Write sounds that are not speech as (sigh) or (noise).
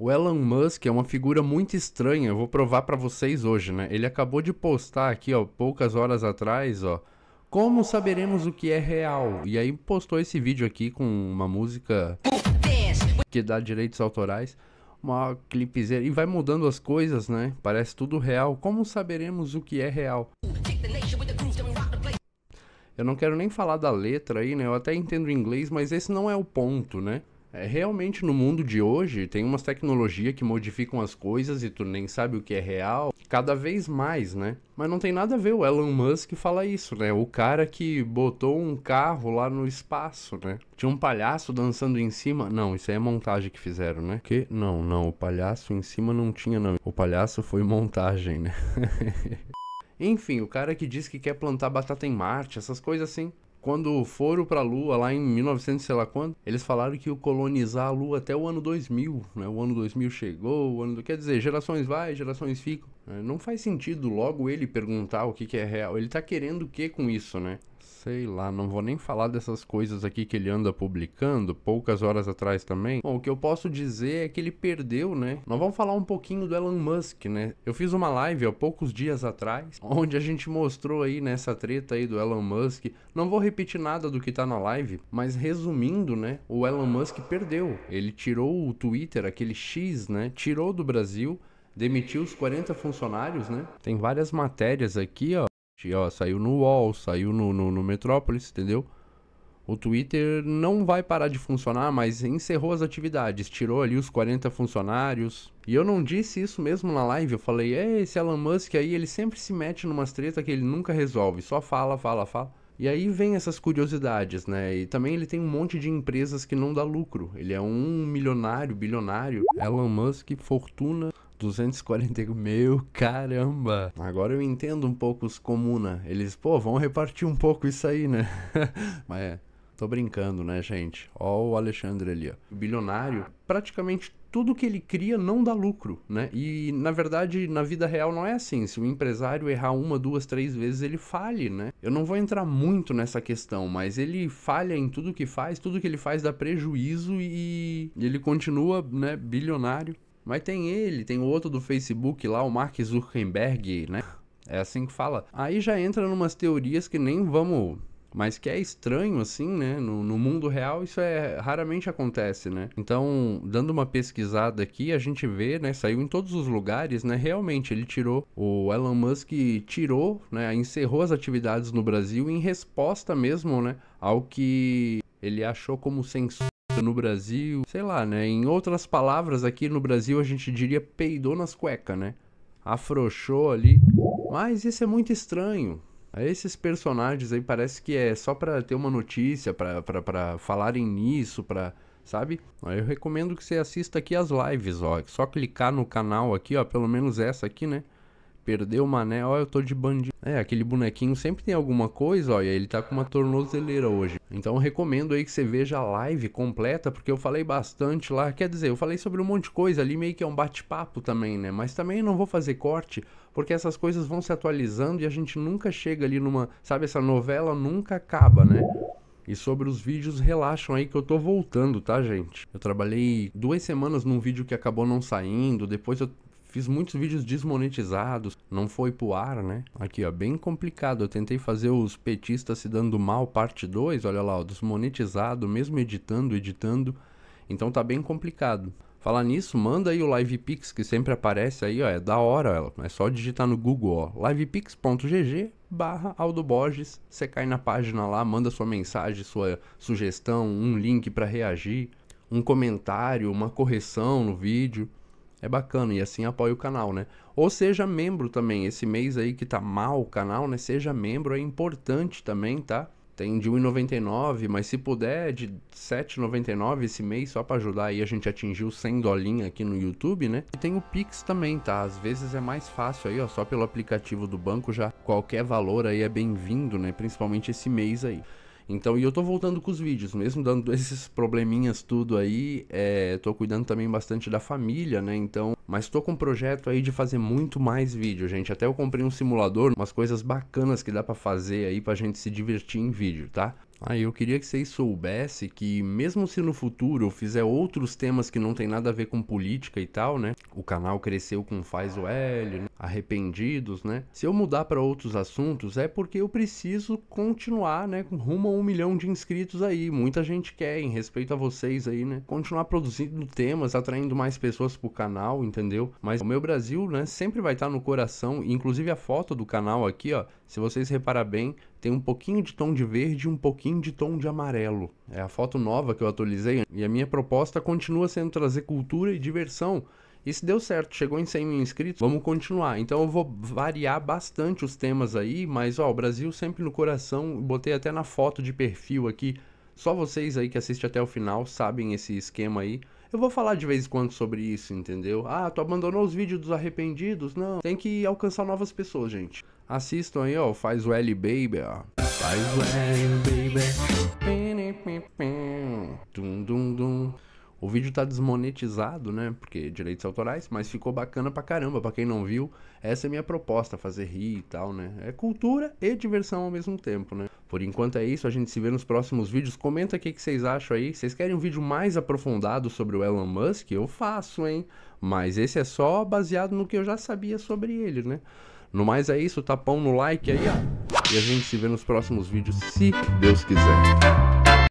O Elon Musk é uma figura muito estranha, eu vou provar para vocês hoje, né? Ele acabou de postar aqui, ó, poucas horas atrás, ó, como saberemos o que é real? E aí postou esse vídeo aqui com uma música que dá direitos autorais, uma clipezinha, e vai mudando as coisas, né? Parece tudo real. Como saberemos o que é real? Eu não quero nem falar da letra aí, né? Eu até entendo inglês, mas esse não é o ponto, né? É, realmente no mundo de hoje tem umas tecnologias que modificam as coisas e tu nem sabe o que é real, cada vez mais, né? Mas não tem nada a ver o Elon Musk fala isso, né? O cara que botou um carro lá no espaço, né? Tinha um palhaço dançando em cima. Não, isso aí é montagem que fizeram, né? Que não, não, o palhaço em cima não tinha não. O palhaço foi montagem, né? (laughs) Enfim, o cara que diz que quer plantar batata em Marte, essas coisas assim quando foram para a Lua, lá em 1900, sei lá quando, eles falaram que iam colonizar a Lua até o ano 2000, né? O ano 2000 chegou, o ano... Do... Quer dizer, gerações vai, gerações ficam. Né? Não faz sentido logo ele perguntar o que, que é real. Ele tá querendo o que com isso, né? sei lá, não vou nem falar dessas coisas aqui que ele anda publicando, poucas horas atrás também. Bom, o que eu posso dizer é que ele perdeu, né? Nós vamos falar um pouquinho do Elon Musk, né? Eu fiz uma live há poucos dias atrás, onde a gente mostrou aí nessa treta aí do Elon Musk. Não vou repetir nada do que tá na live, mas resumindo, né? O Elon Musk perdeu. Ele tirou o Twitter, aquele X, né? Tirou do Brasil demitiu os 40 funcionários, né? Tem várias matérias aqui, ó. Ó, saiu no UOL, saiu no, no, no Metrópolis, entendeu? O Twitter não vai parar de funcionar, mas encerrou as atividades, tirou ali os 40 funcionários. E eu não disse isso mesmo na live, eu falei, é, esse Elon Musk aí, ele sempre se mete umas treta que ele nunca resolve, só fala, fala, fala. E aí vem essas curiosidades, né? E também ele tem um monte de empresas que não dá lucro. Ele é um milionário, bilionário. Elon Musk, fortuna 240 mil, caramba! Agora eu entendo um pouco os comuna. Eles, pô, vão repartir um pouco isso aí, né? (laughs) Mas é, Tô brincando, né, gente? Ó o Alexandre ali, ó. O bilionário, praticamente tudo que ele cria não dá lucro, né? E na verdade, na vida real não é assim. Se o empresário errar uma, duas, três vezes, ele falhe, né? Eu não vou entrar muito nessa questão, mas ele falha em tudo que faz, tudo que ele faz dá prejuízo e ele continua, né, bilionário. Mas tem ele, tem o outro do Facebook lá, o Mark Zuckerberg, né? É assim que fala. Aí já entra numas teorias que nem vamos mas que é estranho assim, né? No, no, mundo real isso é raramente acontece, né? Então, dando uma pesquisada aqui, a gente vê, né? Saiu em todos os lugares, né? Realmente ele tirou o Elon Musk tirou, né? Encerrou as atividades no Brasil em resposta mesmo, né? Ao que ele achou como censura no Brasil, sei lá, né? Em outras palavras, aqui no Brasil a gente diria peidou nas cuecas, né? Afrouxou ali. Mas isso é muito estranho, esses personagens aí parece que é só para ter uma notícia, para falarem nisso, para sabe? Eu recomendo que você assista aqui as lives, ó. É só clicar no canal aqui, ó, pelo menos essa aqui, né? perdeu o mané, ó, eu tô de bandido. É, aquele bonequinho sempre tem alguma coisa, ó, e ele tá com uma tornozeleira hoje. Então recomendo aí que você veja a live completa, porque eu falei bastante lá. Quer dizer, eu falei sobre um monte de coisa ali, meio que é um bate-papo também, né? Mas também não vou fazer corte, porque essas coisas vão se atualizando e a gente nunca chega ali numa. Sabe, essa novela nunca acaba, né? E sobre os vídeos, relaxam aí que eu tô voltando, tá, gente? Eu trabalhei duas semanas num vídeo que acabou não saindo, depois eu Fiz muitos vídeos desmonetizados, não foi pro ar, né? Aqui, ó, bem complicado. Eu tentei fazer os petistas se dando mal, parte 2, olha lá, ó, desmonetizado, mesmo editando, editando. Então tá bem complicado. Falar nisso, manda aí o LivePix que sempre aparece aí, ó, é da hora ela. É só digitar no Google, ó, livepix.gg barra Aldo Borges. Você cai na página lá, manda sua mensagem, sua sugestão, um link para reagir, um comentário, uma correção no vídeo. É bacana e assim apoia o canal, né? Ou seja membro também. Esse mês aí que tá mal o canal, né? Seja membro é importante também, tá? Tem de 1,99, mas se puder de 7,99 esse mês só para ajudar aí a gente atingiu 100 dolinha aqui no YouTube, né? E tem o Pix também, tá? Às vezes é mais fácil aí, ó, só pelo aplicativo do banco já qualquer valor aí é bem-vindo, né? Principalmente esse mês aí. Então, e eu tô voltando com os vídeos, mesmo dando (laughs) esses probleminhas tudo aí, é, tô cuidando também bastante da família, né? Então, mas tô com um projeto aí de fazer muito mais vídeo, gente. Até eu comprei um simulador, umas coisas bacanas que dá para fazer aí pra gente se divertir em vídeo, tá? Ah, eu queria que vocês soubessem que, mesmo se no futuro eu fizer outros temas que não tem nada a ver com política e tal, né? O canal cresceu com Faz o L, né? Arrependidos, né? Se eu mudar para outros assuntos, é porque eu preciso continuar, né? Rumo a um milhão de inscritos aí. Muita gente quer, em respeito a vocês aí, né? Continuar produzindo temas, atraindo mais pessoas pro canal, entendeu? Mas o meu Brasil, né? Sempre vai estar tá no coração. Inclusive a foto do canal aqui, ó, se vocês reparar bem, tem um pouquinho de tom de verde e um pouquinho de tom de amarelo. É a foto nova que eu atualizei e a minha proposta continua sendo trazer cultura e diversão. E se deu certo, chegou em 100 mil inscritos, vamos continuar. Então eu vou variar bastante os temas aí, mas ó, o Brasil sempre no coração, botei até na foto de perfil aqui. Só vocês aí que assistem até o final sabem esse esquema aí. Eu vou falar de vez em quando sobre isso, entendeu? Ah, tu abandonou os vídeos dos arrependidos? Não, tem que alcançar novas pessoas, gente. Assistam aí, ó, faz o L Baby, ó. Faz o L Baby. Dum, dum, dum. O vídeo tá desmonetizado, né? Porque direitos autorais, mas ficou bacana pra caramba. Pra quem não viu, essa é minha proposta, fazer rir e tal, né? É cultura e diversão ao mesmo tempo, né? Por enquanto é isso, a gente se vê nos próximos vídeos. Comenta o que vocês acham aí. Vocês querem um vídeo mais aprofundado sobre o Elon Musk? Eu faço, hein? Mas esse é só baseado no que eu já sabia sobre ele, né? No mais é isso, tapão no like aí, ó. E a gente se vê nos próximos vídeos, se Deus quiser.